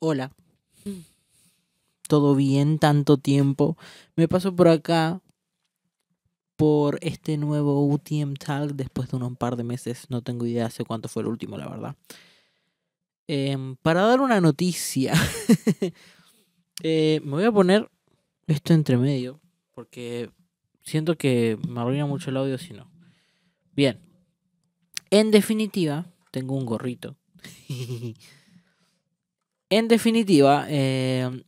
Hola. Mm. ¿Todo bien? Tanto tiempo. Me paso por acá por este nuevo UTM Talk después de un par de meses. No tengo idea hace cuánto fue el último, la verdad. Em, para dar una noticia. Eh, me voy a poner esto entre medio. Porque siento que me arruina mucho el audio si no. Bien. En definitiva, tengo un gorrito. En definitiva, em,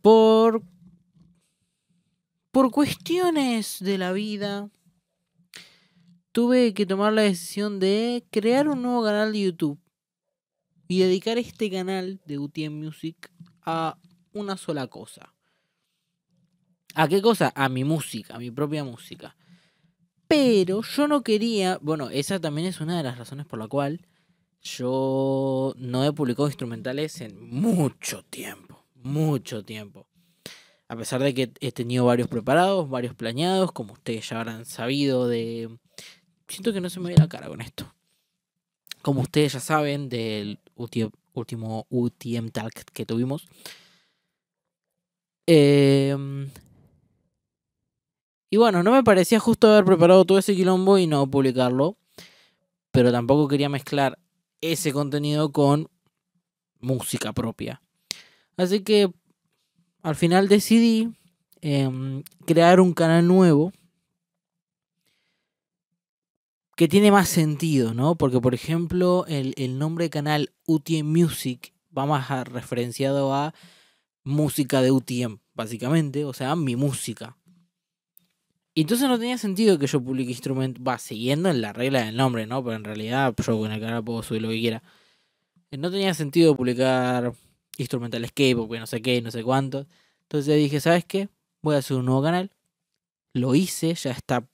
por, por cuestiones de la vida, tuve que tomar la decisión de crear un nuevo canal de YouTube y dedicar este canal de UTM Music a una sola cosa. ¿A qué cosa? A mi música, a mi propia música. Pero yo no quería, bueno, esa también es una de las razones por la cual yo no he publicado instrumentales en mucho tiempo, mucho tiempo. A pesar de que he tenido varios preparados, varios planeados, como ustedes ya habrán sabido de... Siento que no se me ve la cara con esto. Como ustedes ya saben del último UTM Talk que tuvimos. Em, y bueno, no me parecía justo haber preparado todo ese quilombo y no publicarlo. Pero tampoco quería mezclar ese contenido con música propia. Así que al final decidí em, crear un canal nuevo que tiene más sentido, ¿no? Porque, por ejemplo, el, nombre de canal UTM Music va más referenciado a música de UTM, básicamente, o sea, mi música entonces no tenía sentido que yo publique instrumentos. Va, siguiendo en la regla del nombre, ¿no? Pero en realidad yo con el canal puedo subir lo que quiera. Eh, no tenía sentido publicar instrumental escape porque no sé qué, no sé cuánto. Entonces dije, ¿sabes qué? Voy a hacer un nuevo canal. Lo hice, ya está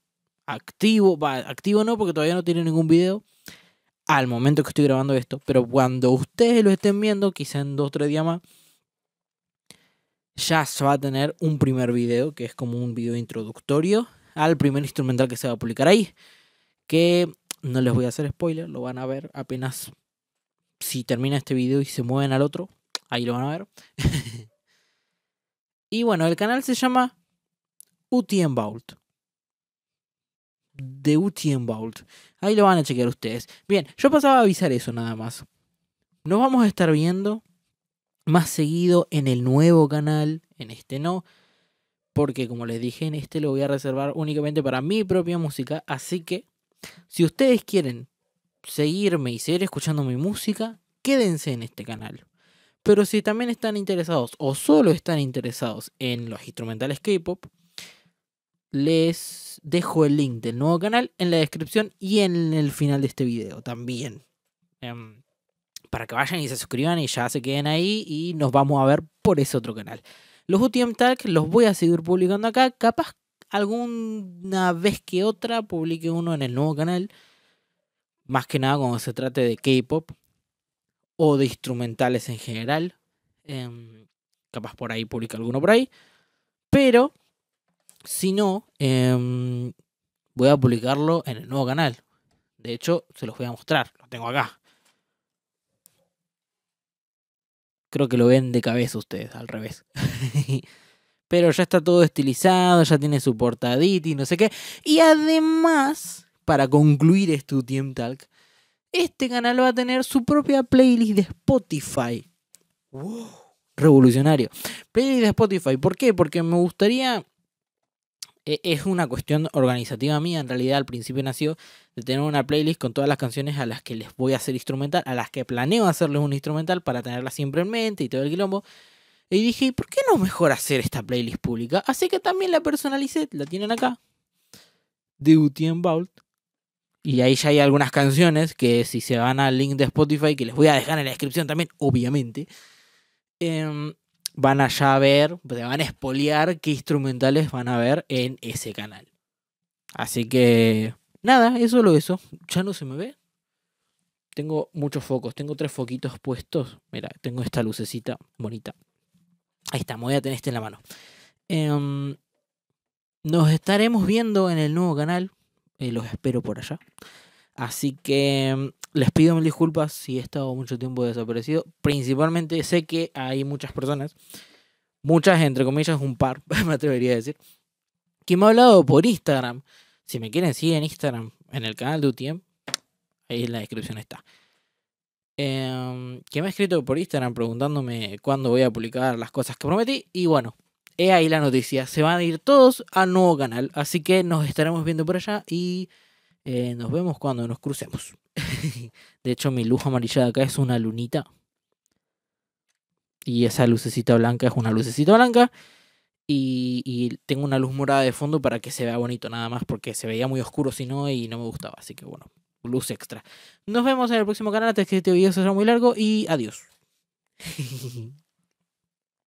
activo. Va, activo no, porque todavía no tiene ningún video. Al momento que estoy grabando esto. Pero cuando ustedes lo estén viendo, quizá en dos o tres días más ya se va a tener un primer video que es como un video introductorio al primer instrumental que se va a publicar ahí, que no les voy a hacer spoiler, lo van a ver apenas si termina este video y se mueven al otro, ahí lo van a ver. y bueno, el canal se llama Utienbault. De Vault Ahí lo van a chequear ustedes. Bien, yo pasaba a avisar eso nada más. Nos vamos a estar viendo más seguido en el nuevo canal, en este no porque como les dije en este lo voy a reservar únicamente para mi propia música, así que si ustedes quieren seguirme y seguir escuchando mi música, quédense en este canal. Pero si también están interesados o solo están interesados en los instrumentales K-Pop, les dejo el link del nuevo canal en la descripción y en el final de este video también. Em, para que vayan y se suscriban y ya se queden ahí y nos vamos a ver por ese otro canal. Los UTM los voy a seguir publicando acá. Capaz alguna vez que otra publique uno en el nuevo canal. Más que nada cuando se trate de K-pop o de instrumentales en general. Em, capaz por ahí publique alguno por ahí. Pero si no, em, voy a publicarlo en el nuevo canal. De hecho, se los voy a mostrar. Lo tengo acá. creo que lo ven de cabeza ustedes, al revés. Pero ya está todo estilizado, ya tiene su portadita y no sé qué. Y además, para concluir este UTM Talk, este canal va a tener su propia playlist de Spotify. Revolucionario. Playlist de Spotify. ¿Por qué? Porque me gustaría e-, es una cuestión organizativa mía, en realidad al principio nació de tener una playlist con todas las canciones a las que les voy a hacer instrumental, a las que planeo hacerles un instrumental para tenerlas siempre en mente y todo el quilombo. Y dije, por qué no mejor hacer esta playlist pública? Así que también la personalicé, la tienen acá, de UTM Y ahí ya hay algunas canciones que si se van al link de Spotify, que les voy a dejar en la descripción también, obviamente, eh, van allá a ver, te van a espolear qué instrumentales van a ver en ese canal. Así que, nada, eso lo eso. ¿Ya no se me ve? Tengo muchos focos, tengo tres foquitos puestos. Mira, tengo esta lucecita bonita. Ahí está, me voy a tener este en la mano. Em, nos estaremos viendo en el nuevo canal. Eh, los espero por allá. Así que em, les pido mil disculpas si he estado mucho tiempo desaparecido. Principalmente sé que hay muchas personas, muchas entre comillas, un par, me atrevería a decir, que me ha hablado por Instagram. Si me quieren, seguir en Instagram, en el canal de UTM. Ahí en la descripción está. Em, que me ha escrito por Instagram preguntándome cuándo voy a publicar las cosas que prometí. Y bueno, he ahí la noticia. Se van a ir todos a nuevo canal. Así que nos estaremos viendo por allá y... Eh, nos vemos cuando nos crucemos. de hecho, mi luz amarillada acá es una lunita. Y esa lucecita blanca es una lucecita blanca. Y, tengo una luz morada de fondo para que se vea bonito nada más, porque se veía muy oscuro si no y no me gustaba. Así que bueno, luz extra. Nos vemos en el próximo canal. Antes que este video se sea muy largo y adiós.